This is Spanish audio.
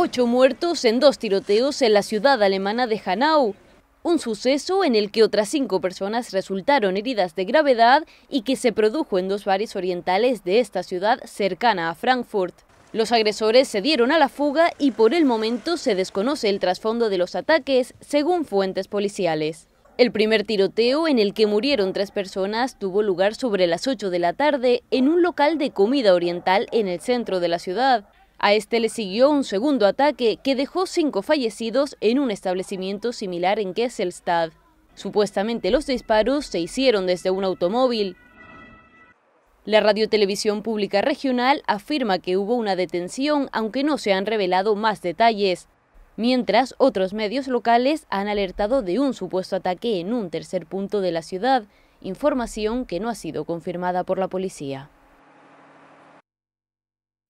Ocho muertos en dos tiroteos en la ciudad alemana de Hanau. Un suceso en el que otras cinco personas resultaron heridas de gravedad y que se produjo en dos bares orientales de esta ciudad cercana a Frankfurt. Los agresores se dieron a la fuga y por el momento se desconoce el trasfondo de los ataques, según fuentes policiales. El primer tiroteo, en el que murieron tres personas, tuvo lugar sobre las 8 de la tarde en un local de comida oriental en el centro de la ciudad. A este le siguió un segundo ataque que dejó cinco fallecidos en un establecimiento similar en Kesselstad. Supuestamente los disparos se hicieron desde un automóvil. La Radiotelevisión Pública Regional afirma que hubo una detención, aunque no se han revelado más detalles, mientras otros medios locales han alertado de un supuesto ataque en un tercer punto de la ciudad, información que no ha sido confirmada por la policía.